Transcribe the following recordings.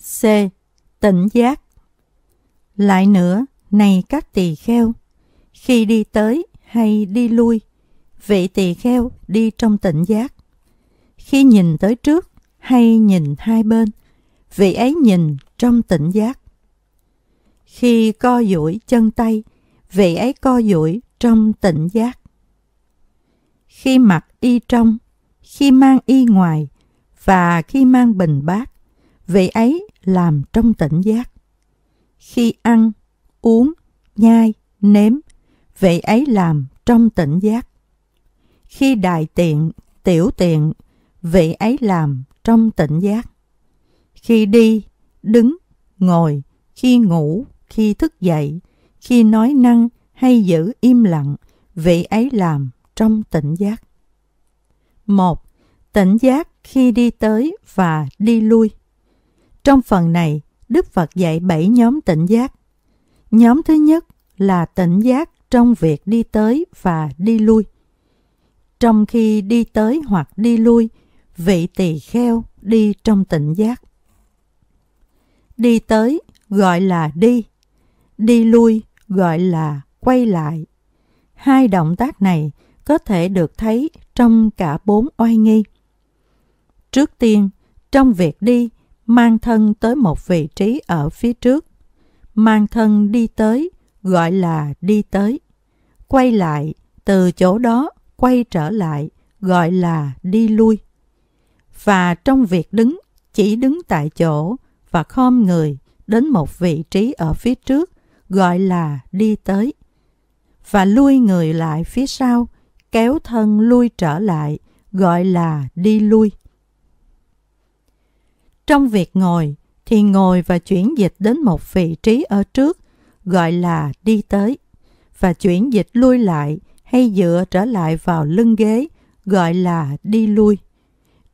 C. Tỉnh giác Lại nữa, này các tỳ kheo, khi đi tới hay đi lui, vị tỳ kheo đi trong tỉnh giác. Khi nhìn tới trước hay nhìn hai bên, vị ấy nhìn trong tỉnh giác. Khi co duỗi chân tay, vị ấy co duỗi trong tỉnh giác. Khi mặc y trong, khi mang y ngoài và khi mang bình bát, vị ấy làm trong tỉnh giác. Khi ăn, uống, nhai, nếm, vậy ấy làm trong tỉnh giác. Khi đại tiện, tiểu tiện, vậy ấy làm trong tỉnh giác. Khi đi, đứng, ngồi, khi ngủ, khi thức dậy, khi nói năng hay giữ im lặng, vậy ấy làm trong tỉnh giác. 1. Tỉnh giác khi đi tới và đi lui. Trong phần này, Đức Phật dạy 7 nhóm tỉnh giác. Nhóm thứ nhất là tỉnh giác trong việc đi tới và đi lui. Trong khi đi tới hoặc đi lui, vị tỳ kheo đi trong tỉnh giác. Đi tới gọi là đi, đi lui gọi là quay lại. Hai động tác này có thể được thấy trong cả bốn oai nghi. Trước tiên, trong việc đi, mang thân tới một vị trí ở phía trước. Mang thân đi tới, gọi là đi tới. Quay lại, từ chỗ đó quay trở lại, gọi là đi lui. Và trong việc đứng, chỉ đứng tại chỗ và khom người đến một vị trí ở phía trước, gọi là đi tới. Và lui người lại phía sau, kéo thân lui trở lại, gọi là đi lui. Trong việc ngồi thì ngồi và chuyển dịch đến một vị trí ở trước gọi là đi tới và chuyển dịch lui lại hay dựa trở lại vào lưng ghế gọi là đi lui.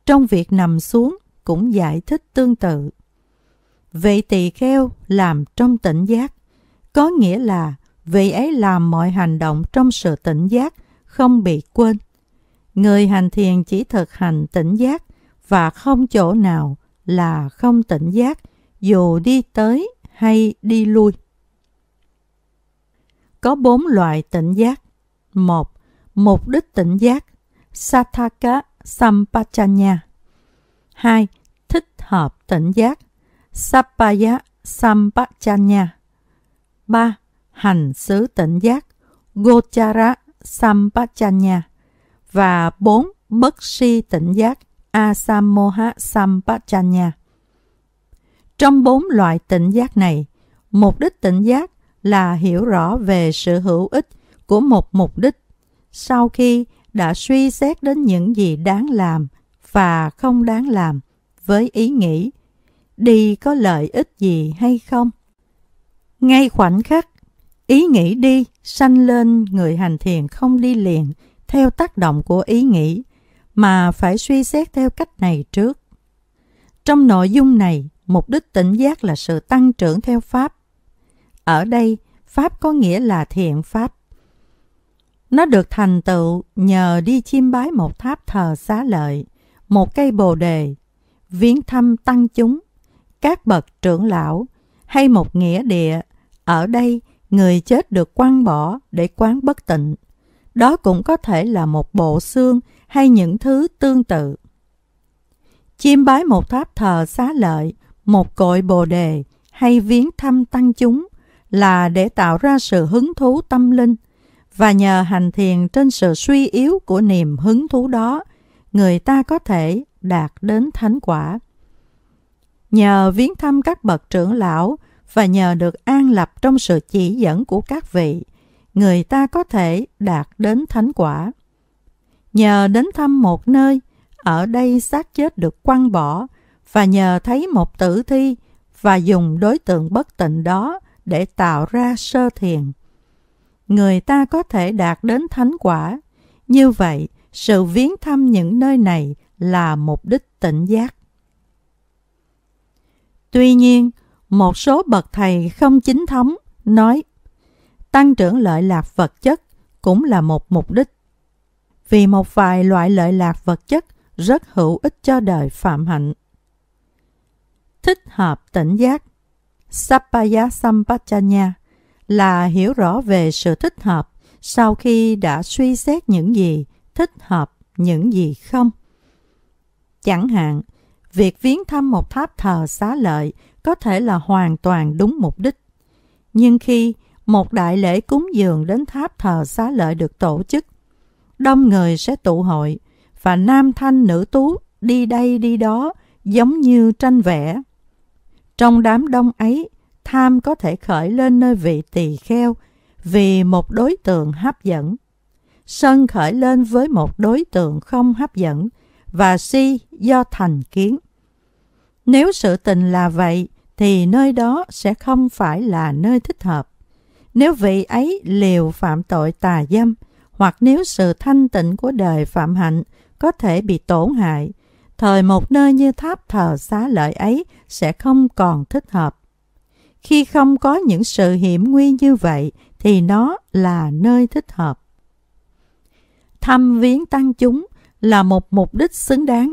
Trong việc nằm xuống cũng giải thích tương tự. Vị tỳ kheo làm trong tỉnh giác, có nghĩa là vị ấy làm mọi hành động trong sự tỉnh giác, không bị quên. Người hành thiền chỉ thực hành tỉnh giác và không chỗ nào là không tỉnh giác dù đi tới hay đi lui. Có bốn loại tỉnh giác. một Mục đích tỉnh giác Sataka Sampachanya hai, Thích hợp tỉnh giác Sapaya Sampachanya ba, Hành xứ tỉnh giác Gochara Sampachanya và bốn Bất si tỉnh giác Asamoha Sampajanya. Trong bốn loại tỉnh giác này, mục đích tỉnh giác là hiểu rõ về sự hữu ích của một mục đích sau khi đã suy xét đến những gì đáng làm và không đáng làm với ý nghĩ đi có lợi ích gì hay không. Ngay khoảnh khắc, ý nghĩ đi sanh lên người hành thiền không đi liền theo tác động của ý nghĩ – mà phải suy xét theo cách này trước. Trong nội dung này, mục đích tỉnh giác là sự tăng trưởng theo Pháp. Ở đây, Pháp có nghĩa là thiện Pháp. Nó được thành tựu nhờ đi chiêm bái một tháp thờ xá lợi, một cây bồ đề, viếng thăm tăng chúng, các bậc trưởng lão hay một nghĩa địa. Ở đây, người chết được quăng bỏ để quán bất tịnh. Đó cũng có thể là một bộ xương hay những thứ tương tự. Chiêm bái một tháp thờ xá lợi, một cội bồ đề hay viếng thăm tăng chúng là để tạo ra sự hứng thú tâm linh và nhờ hành thiền trên sự suy yếu của niềm hứng thú đó, người ta có thể đạt đến thánh quả. Nhờ viếng thăm các bậc trưởng lão và nhờ được an lập trong sự chỉ dẫn của các vị – người ta có thể đạt đến thánh quả. Nhờ đến thăm một nơi, ở đây xác chết được quăng bỏ và nhờ thấy một tử thi và dùng đối tượng bất tịnh đó để tạo ra sơ thiền. Người ta có thể đạt đến thánh quả. Như vậy, sự viếng thăm những nơi này là mục đích tỉnh giác. Tuy nhiên, một số bậc thầy không chính thống nói Tăng trưởng lợi lạc vật chất cũng là một mục đích. Vì một vài loại lợi lạc vật chất rất hữu ích cho đời phạm hạnh. Thích hợp tỉnh giác Sappaya Sampachanya là hiểu rõ về sự thích hợp sau khi đã suy xét những gì thích hợp, những gì không. Chẳng hạn, việc viếng thăm một tháp thờ xá lợi có thể là hoàn toàn đúng mục đích. Nhưng khi một đại lễ cúng dường đến tháp thờ xá lợi được tổ chức. Đông người sẽ tụ hội và nam thanh nữ tú đi đây đi đó giống như tranh vẽ. Trong đám đông ấy, tham có thể khởi lên nơi vị tỳ kheo vì một đối tượng hấp dẫn. Sân khởi lên với một đối tượng không hấp dẫn và si do thành kiến. Nếu sự tình là vậy thì nơi đó sẽ không phải là nơi thích hợp. Nếu vị ấy liều phạm tội tà dâm, hoặc nếu sự thanh tịnh của đời phạm hạnh có thể bị tổn hại, thời một nơi như tháp thờ xá lợi ấy sẽ không còn thích hợp. Khi không có những sự hiểm nguy như vậy thì nó là nơi thích hợp. Thăm viếng tăng chúng là một mục đích xứng đáng.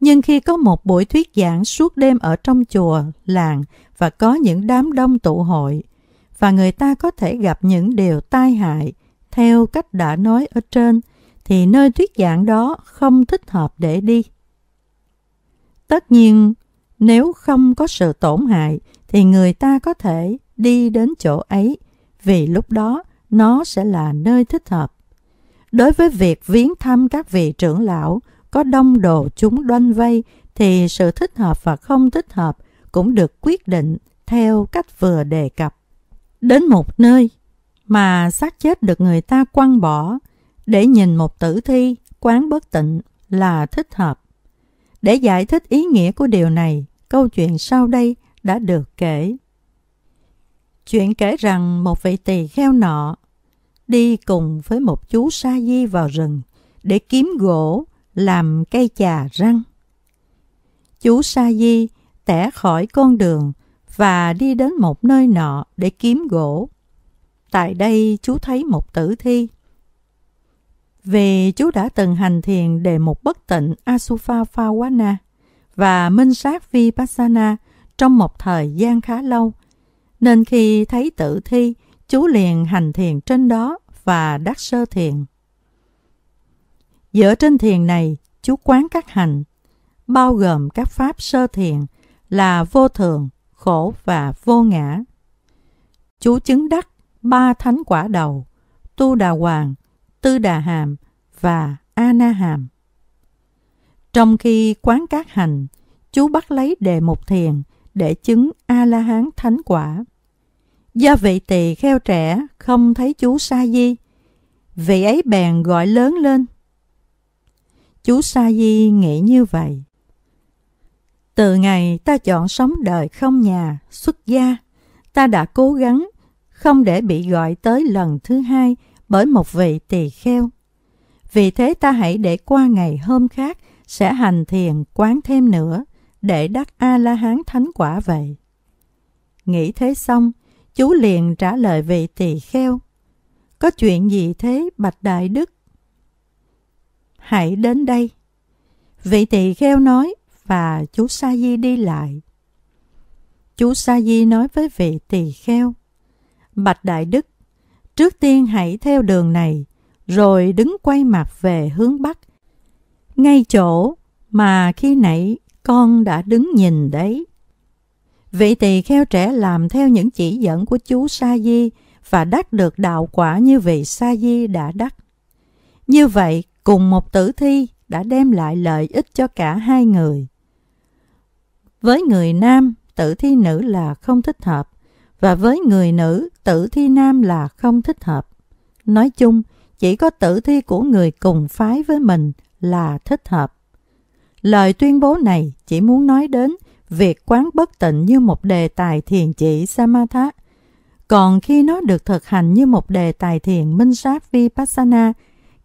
Nhưng khi có một buổi thuyết giảng suốt đêm ở trong chùa, làng và có những đám đông tụ hội – và người ta có thể gặp những điều tai hại theo cách đã nói ở trên thì nơi thuyết giảng đó không thích hợp để đi. Tất nhiên, nếu không có sự tổn hại thì người ta có thể đi đến chỗ ấy vì lúc đó nó sẽ là nơi thích hợp. Đối với việc viếng thăm các vị trưởng lão có đông đồ chúng đoanh vây thì sự thích hợp và không thích hợp cũng được quyết định theo cách vừa đề cập. Đến một nơi mà xác chết được người ta quăng bỏ để nhìn một tử thi quán bất tịnh là thích hợp. Để giải thích ý nghĩa của điều này, câu chuyện sau đây đã được kể. Chuyện kể rằng một vị tỳ kheo nọ đi cùng với một chú sa di vào rừng để kiếm gỗ làm cây chà răng. Chú sa di tẻ khỏi con đường và đi đến một nơi nọ để kiếm gỗ. Tại đây chú thấy một tử thi. Vì chú đã từng hành thiền đề một bất tịnh Asufa Phawana và minh sát Vipassana trong một thời gian khá lâu, nên khi thấy tử thi, chú liền hành thiền trên đó và đắc sơ thiền. Dựa trên thiền này, chú quán các hành, bao gồm các pháp sơ thiền là vô thường, khổ và vô ngã. Chú chứng đắc ba thánh quả đầu, Tu Đà Hoàng, Tư Đà Hàm và A Na Hàm. Trong khi quán các hành, chú bắt lấy đề mục thiền để chứng A-la-hán thánh quả. Do vị tỳ kheo trẻ không thấy chú Sa Di, vị ấy bèn gọi lớn lên. Chú Sa Di nghĩ như vậy, từ ngày ta chọn sống đời không nhà, xuất gia, ta đã cố gắng không để bị gọi tới lần thứ hai bởi một vị tỳ kheo. Vì thế ta hãy để qua ngày hôm khác sẽ hành thiền quán thêm nữa để đắc A-la-hán thánh quả vậy. Nghĩ thế xong, chú liền trả lời vị tỳ kheo. Có chuyện gì thế Bạch Đại Đức? Hãy đến đây. Vị tỳ kheo nói, và chú Sa Di đi lại. Chú Sa Di nói với vị tỳ kheo, Bạch Đại Đức, trước tiên hãy theo đường này, rồi đứng quay mặt về hướng Bắc, ngay chỗ mà khi nãy con đã đứng nhìn đấy. Vị tỳ kheo trẻ làm theo những chỉ dẫn của chú Sa Di và đắc được đạo quả như vị Sa Di đã đắc. Như vậy, cùng một tử thi đã đem lại lợi ích cho cả hai người. Với người nam, tử thi nữ là không thích hợp và với người nữ, tử thi nam là không thích hợp. Nói chung, chỉ có tử thi của người cùng phái với mình là thích hợp. Lời tuyên bố này chỉ muốn nói đến việc quán bất tịnh như một đề tài thiền chỉ Samatha. Còn khi nó được thực hành như một đề tài thiền minh sát Vipassana,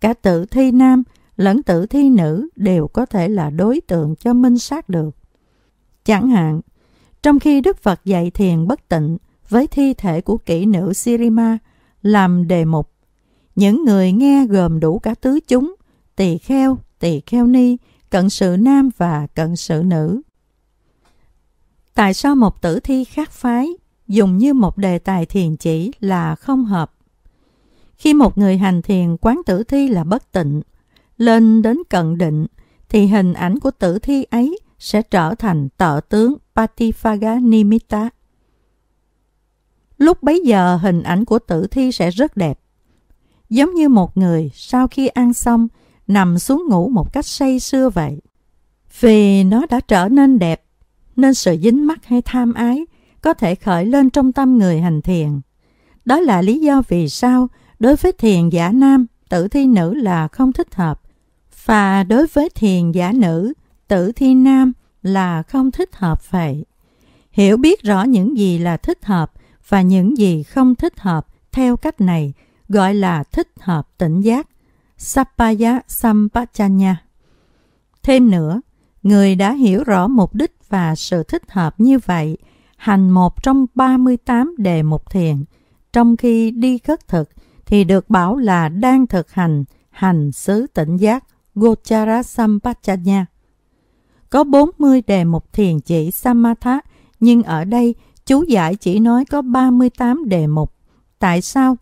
cả tử thi nam lẫn tử thi nữ đều có thể là đối tượng cho minh sát được. Chẳng hạn, trong khi Đức Phật dạy thiền bất tịnh với thi thể của kỹ nữ Sirima làm đề mục, những người nghe gồm đủ cả tứ chúng, tỳ kheo, tỳ kheo ni, cận sự nam và cận sự nữ. Tại sao một tử thi khác phái dùng như một đề tài thiền chỉ là không hợp? Khi một người hành thiền quán tử thi là bất tịnh, lên đến cận định, thì hình ảnh của tử thi ấy – sẽ trở thành tợ tướng Patifaga Nimitta. Lúc bấy giờ hình ảnh của tử thi sẽ rất đẹp. Giống như một người sau khi ăn xong nằm xuống ngủ một cách say sưa vậy. Vì nó đã trở nên đẹp, nên sự dính mắc hay tham ái có thể khởi lên trong tâm người hành thiền. Đó là lý do vì sao đối với thiền giả nam, tử thi nữ là không thích hợp. Và đối với thiền giả nữ, tử thi nam là không thích hợp vậy. Hiểu biết rõ những gì là thích hợp và những gì không thích hợp theo cách này gọi là thích hợp tỉnh giác. Sappaya Sampachanya Thêm nữa, người đã hiểu rõ mục đích và sự thích hợp như vậy hành một trong 38 đề mục thiền, trong khi đi khất thực thì được bảo là đang thực hành hành xứ tỉnh giác Gochara Sampachanya. Có 40 đề mục thiền chỉ Samatha, nhưng ở đây chú giải chỉ nói có 38 đề mục. Tại sao?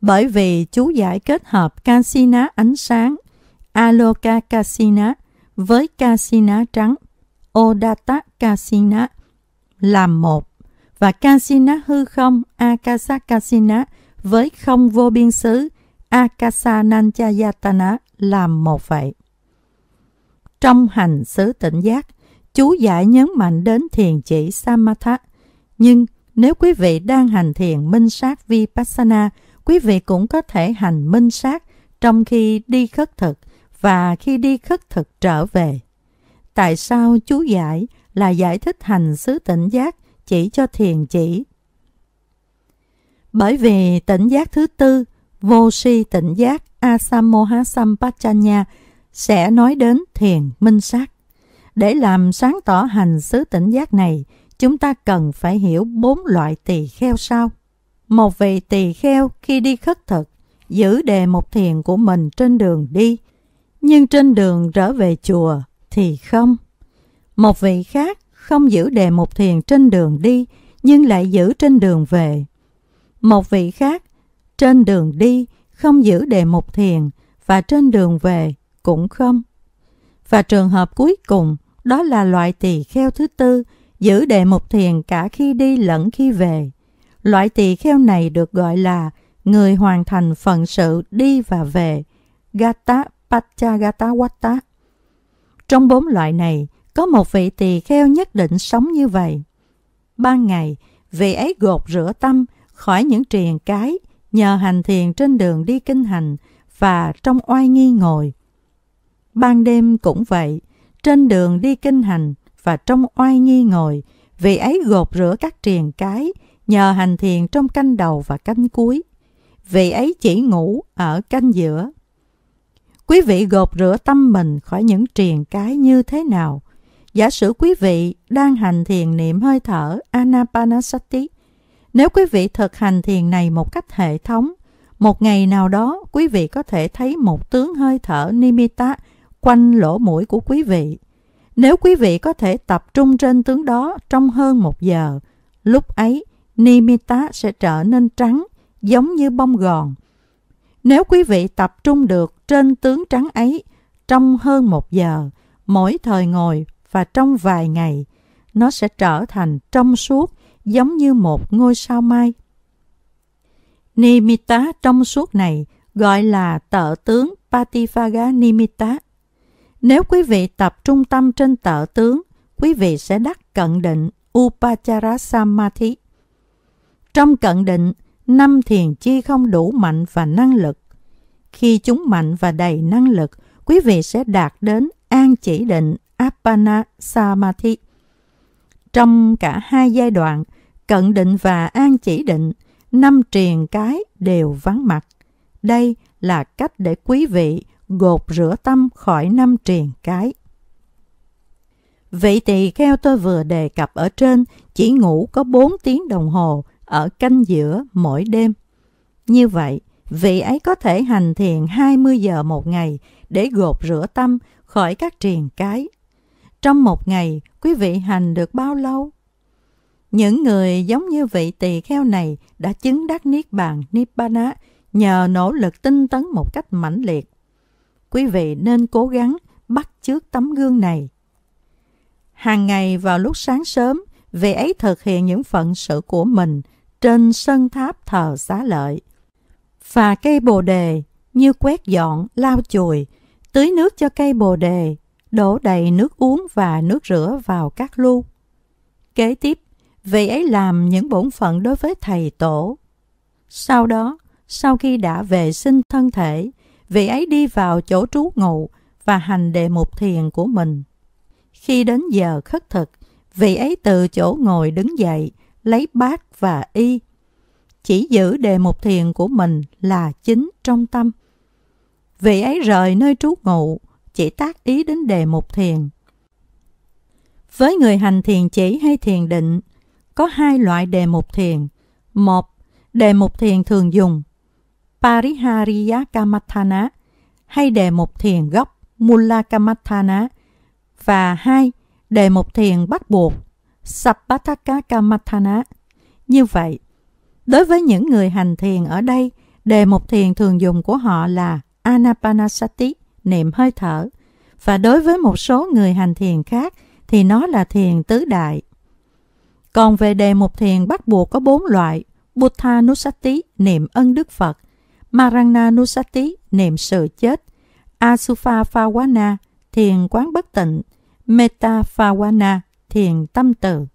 Bởi vì chú giải kết hợp Kasina ánh sáng, Aloka Kasina với Kasina trắng, Odata Kasina làm một và Kasina hư không Akasa Kasina với không vô biên xứ Akasananchayatana làm một vậy. Trong hành xứ tỉnh giác, chú giải nhấn mạnh đến thiền chỉ Samatha. Nhưng nếu quý vị đang hành thiền minh sát Vipassana, quý vị cũng có thể hành minh sát trong khi đi khất thực và khi đi khất thực trở về. Tại sao chú giải là giải thích hành xứ tỉnh giác chỉ cho thiền chỉ? Bởi vì tỉnh giác thứ tư, vô si tỉnh giác Asamoha Sampachanya – sẽ nói đến thiền minh sát. Để làm sáng tỏ hành xứ tỉnh giác này, chúng ta cần phải hiểu bốn loại tỳ kheo sau. Một vị tỳ kheo khi đi khất thực, giữ đề một thiền của mình trên đường đi, nhưng trên đường trở về chùa thì không. Một vị khác không giữ đề một thiền trên đường đi, nhưng lại giữ trên đường về. Một vị khác trên đường đi không giữ đề một thiền và trên đường về cũng không. Và trường hợp cuối cùng đó là loại tỳ kheo thứ tư giữ đề mục thiền cả khi đi lẫn khi về. Loại tỳ kheo này được gọi là người hoàn thành phận sự đi và về, Gata Pachagata Watta. Trong bốn loại này, có một vị tỳ kheo nhất định sống như vậy. Ban ngày, vị ấy gột rửa tâm khỏi những triền cái nhờ hành thiền trên đường đi kinh hành và trong oai nghi ngồi. Ban đêm cũng vậy, trên đường đi kinh hành và trong oai nghi ngồi, vị ấy gột rửa các triền cái, nhờ hành thiền trong canh đầu và canh cuối. Vị ấy chỉ ngủ ở canh giữa. Quý vị gột rửa tâm mình khỏi những triền cái như thế nào? Giả sử quý vị đang hành thiền niệm hơi thở Anapanasati. Nếu quý vị thực hành thiền này một cách hệ thống, một ngày nào đó quý vị có thể thấy một tướng hơi thở Nimitta quanh lỗ mũi của quý vị. Nếu quý vị có thể tập trung trên tướng đó trong hơn một giờ, lúc ấy Nimitta sẽ trở nên trắng, giống như bông gòn. Nếu quý vị tập trung được trên tướng trắng ấy trong hơn một giờ, mỗi thời ngồi và trong vài ngày, nó sẽ trở thành trong suốt giống như một ngôi sao mai. Nimitta trong suốt này gọi là tợ tướng Pativaga Nimitta. Nếu quý vị tập trung tâm trên tợ tướng, quý vị sẽ đắc cận định Upachara Samadhi. Trong cận định, năm thiền chi không đủ mạnh và năng lực. Khi chúng mạnh và đầy năng lực, quý vị sẽ đạt đến an chỉ định Appana Samadhi. Trong cả hai giai đoạn, cận định và an chỉ định, năm triền cái đều vắng mặt. Đây là cách để quý vị gột rửa tâm khỏi năm triền cái. vị tỳ kheo tôi vừa đề cập ở trên, chỉ ngủ có 4 tiếng đồng hồ ở canh giữa mỗi đêm. Như vậy, vị ấy có thể hành thiền 20 giờ một ngày để gột rửa tâm khỏi các triền cái. Trong một ngày, quý vị hành được bao lâu? Những người giống như vị tỳ kheo này đã chứng đắc Niết Bàn Nibbana nhờ nỗ lực tinh tấn một cách mãnh liệt quý vị nên cố gắng bắt chước tấm gương này. Hàng ngày vào lúc sáng sớm, vị ấy thực hiện những phận sự của mình trên sân tháp thờ xá lợi. Phà cây bồ đề như quét dọn, lau chùi, tưới nước cho cây bồ đề, đổ đầy nước uống và nước rửa vào các lu. Kế tiếp, vị ấy làm những bổn phận đối với thầy tổ. Sau đó, sau khi đã vệ sinh thân thể, vị ấy đi vào chỗ trú ngụ và hành đề mục thiền của mình. Khi đến giờ khất thực, vị ấy từ chỗ ngồi đứng dậy, lấy bát và y. Chỉ giữ đề mục thiền của mình là chính trong tâm. Vị ấy rời nơi trú ngụ, chỉ tác ý đến đề mục thiền. Với người hành thiền chỉ hay thiền định, có hai loại đề mục thiền. Một, đề mục thiền thường dùng Parihariya Kamathana hay đề mục thiền gốc Mula Kamathana và hai đề mục thiền bắt buộc Sappataka Kamathana. Như vậy, đối với những người hành thiền ở đây, đề mục thiền thường dùng của họ là Anapanasati, niệm hơi thở, và đối với một số người hành thiền khác thì nó là thiền tứ đại. Còn về đề mục thiền bắt buộc có bốn loại, Buddha Nusati, niệm ân Đức Phật – Marana Nusati niệm sợ chết, Asufa Phawana thiền quán bất tịnh, Metta Phawana thiền tâm từ.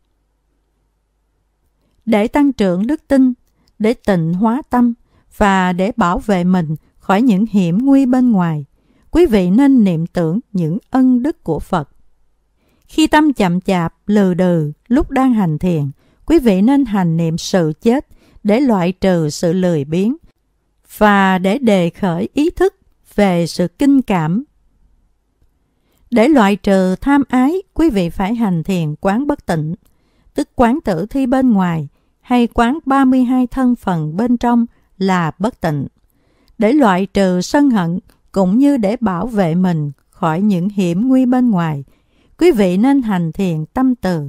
Để tăng trưởng đức tin, để tịnh hóa tâm và để bảo vệ mình khỏi những hiểm nguy bên ngoài, quý vị nên niệm tưởng những ân đức của Phật. Khi tâm chậm chạp, lừ đừ, lúc đang hành thiền, quý vị nên hành niệm sự chết để loại trừ sự lười biếng, và để đề khởi ý thức về sự kinh cảm. Để loại trừ tham ái, quý vị phải hành thiền quán bất tịnh, tức quán tử thi bên ngoài hay quán 32 thân phần bên trong là bất tịnh. Để loại trừ sân hận cũng như để bảo vệ mình khỏi những hiểm nguy bên ngoài, quý vị nên hành thiền tâm từ.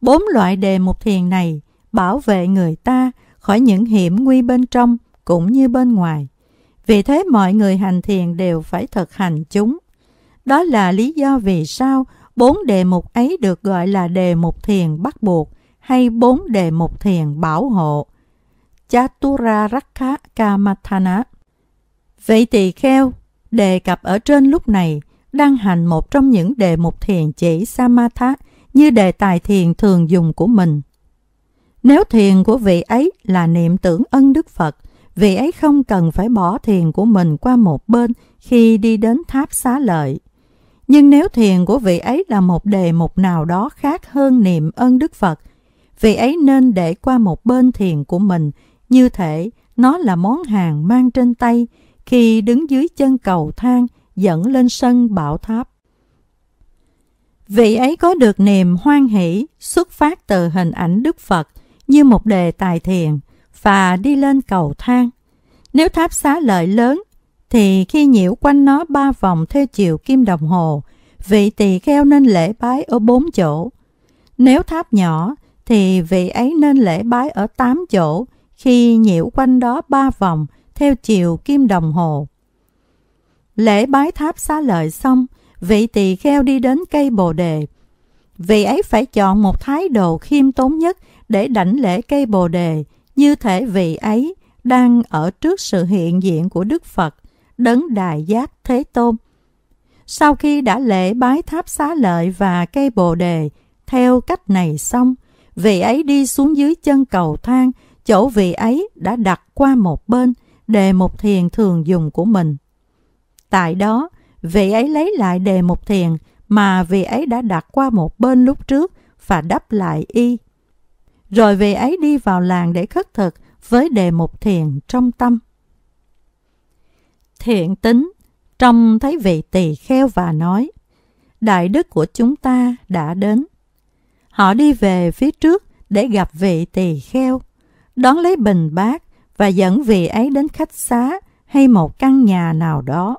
Bốn loại đề mục thiền này bảo vệ người ta khỏi những hiểm nguy bên trong cũng như bên ngoài. Vì thế mọi người hành thiền đều phải thực hành chúng. Đó là lý do vì sao bốn đề mục ấy được gọi là đề mục thiền bắt buộc hay bốn đề mục thiền bảo hộ. Chatura Rakha Kamathana Vậy tỳ kheo, đề cập ở trên lúc này đang hành một trong những đề mục thiền chỉ Samatha như đề tài thiền thường dùng của mình. Nếu thiền của vị ấy là niệm tưởng ân Đức Phật, vị ấy không cần phải bỏ thiền của mình qua một bên khi đi đến tháp xá lợi. Nhưng nếu thiền của vị ấy là một đề mục nào đó khác hơn niệm ân Đức Phật, vị ấy nên để qua một bên thiền của mình, như thể nó là món hàng mang trên tay khi đứng dưới chân cầu thang dẫn lên sân bảo tháp. Vị ấy có được niềm hoan hỷ xuất phát từ hình ảnh Đức Phật – như một đề tài thiền và đi lên cầu thang. Nếu tháp xá lợi lớn thì khi nhiễu quanh nó ba vòng theo chiều kim đồng hồ, vị tỳ kheo nên lễ bái ở bốn chỗ. Nếu tháp nhỏ thì vị ấy nên lễ bái ở tám chỗ khi nhiễu quanh đó ba vòng theo chiều kim đồng hồ. Lễ bái tháp xá lợi xong, vị tỳ kheo đi đến cây bồ đề. Vị ấy phải chọn một thái độ khiêm tốn nhất để đảnh lễ cây bồ đề, như thể vị ấy đang ở trước sự hiện diện của Đức Phật, đấng đại giác Thế Tôn. Sau khi đã lễ bái tháp xá lợi và cây bồ đề, theo cách này xong, vị ấy đi xuống dưới chân cầu thang, chỗ vị ấy đã đặt qua một bên, đề một thiền thường dùng của mình. Tại đó, vị ấy lấy lại đề một thiền mà vị ấy đã đặt qua một bên lúc trước và đắp lại y rồi vị ấy đi vào làng để khất thực với đề mục thiền trong tâm. Thiện tính, trông thấy vị tỳ kheo và nói, Đại đức của chúng ta đã đến. Họ đi về phía trước để gặp vị tỳ kheo, đón lấy bình bát và dẫn vị ấy đến khách xá hay một căn nhà nào đó.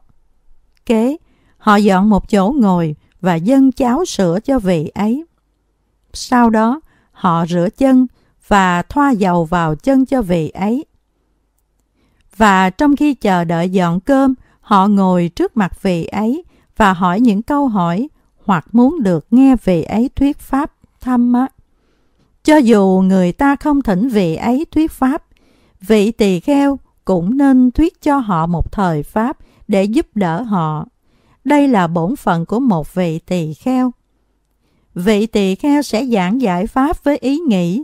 Kế, họ dọn một chỗ ngồi và dâng cháo sữa cho vị ấy. Sau đó, họ rửa chân và thoa dầu vào chân cho vị ấy. Và trong khi chờ đợi dọn cơm, họ ngồi trước mặt vị ấy và hỏi những câu hỏi hoặc muốn được nghe vị ấy thuyết pháp thăm mắt Cho dù người ta không thỉnh vị ấy thuyết pháp, vị tỳ kheo cũng nên thuyết cho họ một thời pháp để giúp đỡ họ. Đây là bổn phận của một vị tỳ kheo vị tỳ kheo sẽ giảng giải pháp với ý nghĩ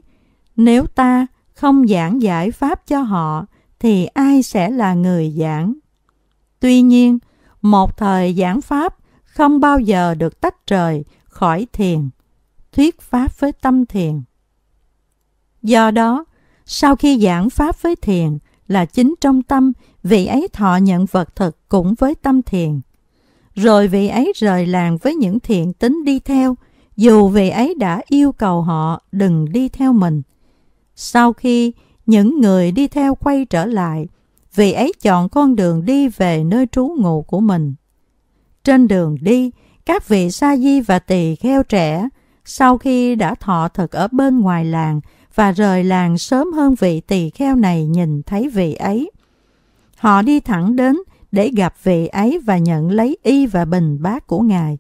nếu ta không giảng giải pháp cho họ thì ai sẽ là người giảng tuy nhiên một thời giảng pháp không bao giờ được tách rời khỏi thiền thuyết pháp với tâm thiền do đó sau khi giảng pháp với thiền là chính trong tâm vị ấy thọ nhận vật thực cũng với tâm thiền rồi vị ấy rời làng với những thiện tính đi theo dù vị ấy đã yêu cầu họ đừng đi theo mình. Sau khi những người đi theo quay trở lại, vị ấy chọn con đường đi về nơi trú ngụ của mình. Trên đường đi, các vị sa di và tỳ kheo trẻ, sau khi đã thọ thực ở bên ngoài làng và rời làng sớm hơn vị tỳ kheo này nhìn thấy vị ấy. Họ đi thẳng đến để gặp vị ấy và nhận lấy y và bình bát của Ngài.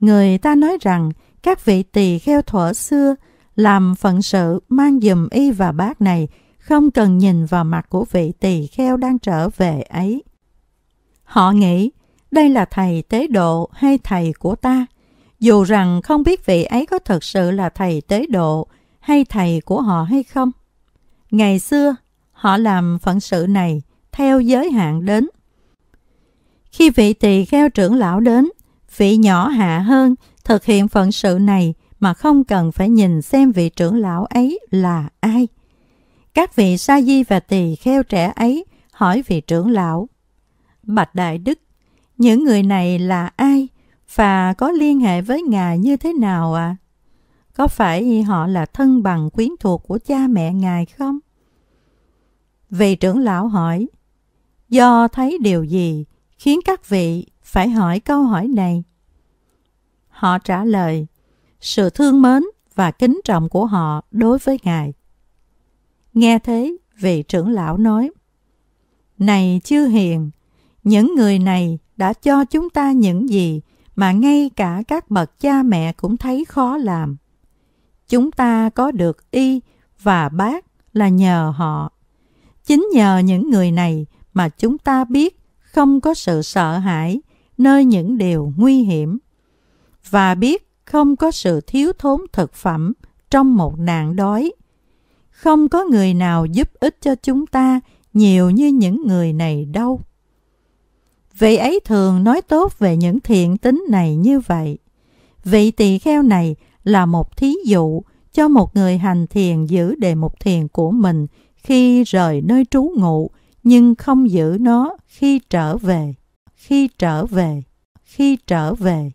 Người ta nói rằng các vị tỳ kheo thuở xưa làm phận sự mang dùm y và bát này không cần nhìn vào mặt của vị tỳ kheo đang trở về ấy. Họ nghĩ đây là thầy tế độ hay thầy của ta, dù rằng không biết vị ấy có thật sự là thầy tế độ hay thầy của họ hay không. Ngày xưa, họ làm phận sự này theo giới hạn đến. Khi vị tỳ kheo trưởng lão đến, vị nhỏ hạ hơn thực hiện phận sự này mà không cần phải nhìn xem vị trưởng lão ấy là ai. Các vị sa di và tỳ kheo trẻ ấy hỏi vị trưởng lão, Bạch Đại Đức, những người này là ai và có liên hệ với Ngài như thế nào ạ? À? Có phải họ là thân bằng quyến thuộc của cha mẹ Ngài không? Vị trưởng lão hỏi, do thấy điều gì khiến các vị phải hỏi câu hỏi này. Họ trả lời, sự thương mến và kính trọng của họ đối với Ngài. Nghe thế, vị trưởng lão nói, Này chư hiền, những người này đã cho chúng ta những gì mà ngay cả các bậc cha mẹ cũng thấy khó làm. Chúng ta có được y và bác là nhờ họ. Chính nhờ những người này mà chúng ta biết không có sự sợ hãi nơi những điều nguy hiểm và biết không có sự thiếu thốn thực phẩm trong một nạn đói. Không có người nào giúp ích cho chúng ta nhiều như những người này đâu. Vị ấy thường nói tốt về những thiện tính này như vậy. Vị tỳ kheo này là một thí dụ cho một người hành thiền giữ đề mục thiền của mình khi rời nơi trú ngụ nhưng không giữ nó khi trở về khi trở về khi trở về